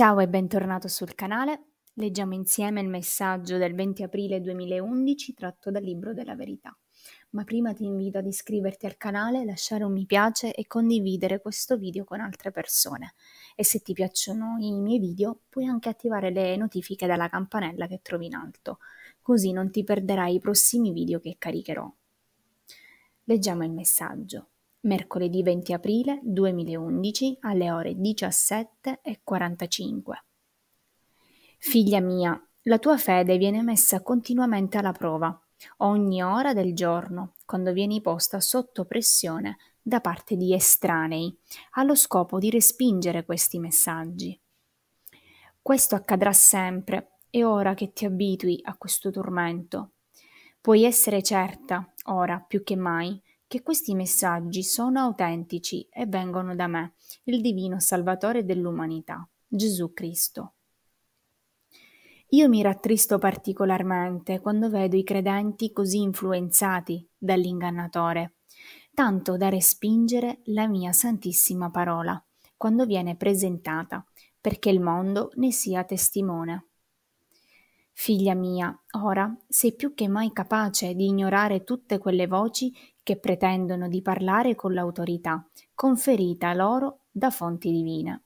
Ciao e bentornato sul canale. Leggiamo insieme il messaggio del 20 aprile 2011 tratto dal libro della verità. Ma prima ti invito ad iscriverti al canale, lasciare un mi piace e condividere questo video con altre persone. E se ti piacciono i miei video, puoi anche attivare le notifiche dalla campanella che trovi in alto, così non ti perderai i prossimi video che caricherò. Leggiamo il messaggio. Mercoledì 20 aprile 2011 alle ore 17.45. Figlia mia, la tua fede viene messa continuamente alla prova, ogni ora del giorno, quando vieni posta sotto pressione da parte di estranei, allo scopo di respingere questi messaggi. Questo accadrà sempre, e ora che ti abitui a questo tormento. Puoi essere certa, ora più che mai, che questi messaggi sono autentici e vengono da me, il divino Salvatore dell'umanità, Gesù Cristo. Io mi rattristo particolarmente quando vedo i credenti così influenzati dall'ingannatore, tanto da respingere la mia santissima parola quando viene presentata, perché il mondo ne sia testimone. Figlia mia, ora sei più che mai capace di ignorare tutte quelle voci che pretendono di parlare con l'autorità conferita loro da fonti divine.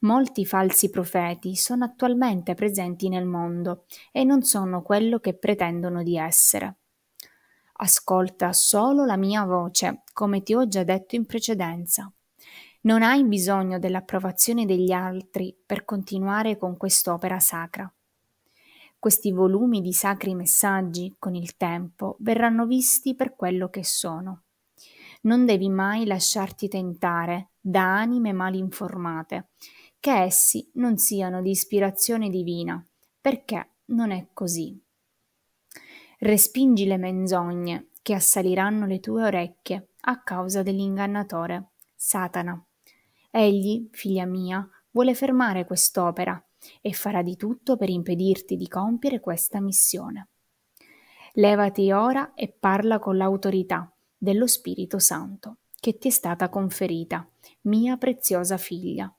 Molti falsi profeti sono attualmente presenti nel mondo e non sono quello che pretendono di essere. Ascolta solo la mia voce, come ti ho già detto in precedenza. Non hai bisogno dell'approvazione degli altri per continuare con quest'opera sacra. Questi volumi di sacri messaggi, con il tempo, verranno visti per quello che sono. Non devi mai lasciarti tentare da anime mal informate, che essi non siano di ispirazione divina, perché non è così. Respingi le menzogne che assaliranno le tue orecchie a causa dell'ingannatore, Satana. Egli, figlia mia, vuole fermare quest'opera e farà di tutto per impedirti di compiere questa missione. Levati ora e parla con l'autorità dello Spirito Santo, che ti è stata conferita, mia preziosa figlia.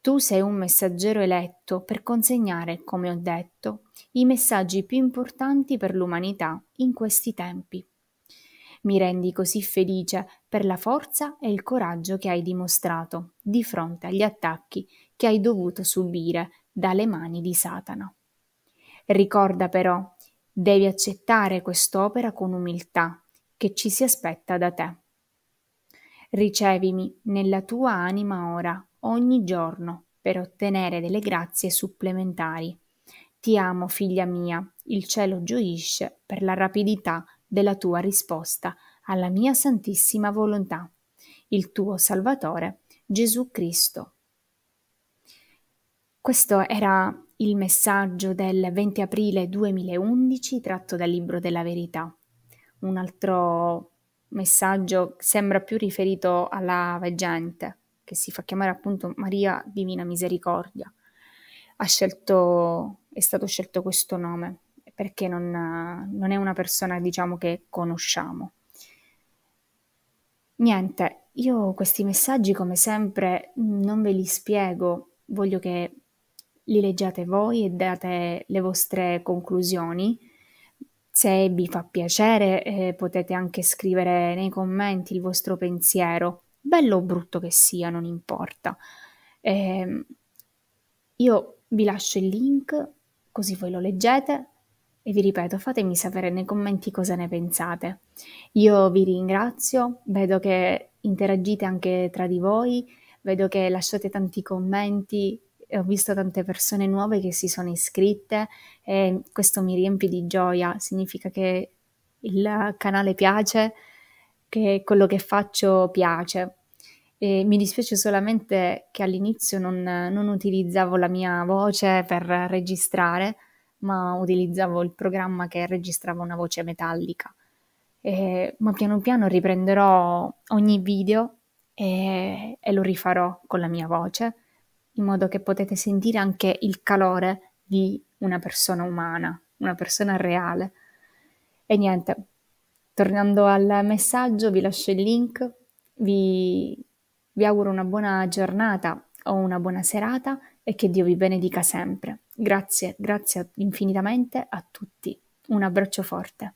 Tu sei un messaggero eletto per consegnare, come ho detto, i messaggi più importanti per l'umanità in questi tempi. Mi rendi così felice per la forza e il coraggio che hai dimostrato di fronte agli attacchi che hai dovuto subire dalle mani di Satana. Ricorda però, devi accettare quest'opera con umiltà che ci si aspetta da te. Ricevimi nella tua anima ora, ogni giorno, per ottenere delle grazie supplementari. Ti amo, figlia mia, il cielo gioisce per la rapidità della tua risposta alla mia santissima volontà, il tuo Salvatore, Gesù Cristo. Questo era il messaggio del 20 aprile 2011 tratto dal Libro della Verità. Un altro messaggio sembra più riferito alla veggente, che si fa chiamare appunto Maria Divina Misericordia. Ha scelto, è stato scelto questo nome perché non, non è una persona, diciamo, che conosciamo. Niente, io questi messaggi, come sempre, non ve li spiego, voglio che li leggiate voi e date le vostre conclusioni. Se vi fa piacere eh, potete anche scrivere nei commenti il vostro pensiero, bello o brutto che sia, non importa. Eh, io vi lascio il link così voi lo leggete e vi ripeto, fatemi sapere nei commenti cosa ne pensate. Io vi ringrazio, vedo che interagite anche tra di voi, vedo che lasciate tanti commenti, ho visto tante persone nuove che si sono iscritte e questo mi riempie di gioia, significa che il canale piace, che quello che faccio piace. E mi dispiace solamente che all'inizio non, non utilizzavo la mia voce per registrare, ma utilizzavo il programma che registrava una voce metallica. Eh, ma piano piano riprenderò ogni video e, e lo rifarò con la mia voce, in modo che potete sentire anche il calore di una persona umana, una persona reale. E niente, tornando al messaggio, vi lascio il link, vi, vi auguro una buona giornata o una buona serata e che Dio vi benedica sempre. Grazie, grazie infinitamente a tutti. Un abbraccio forte.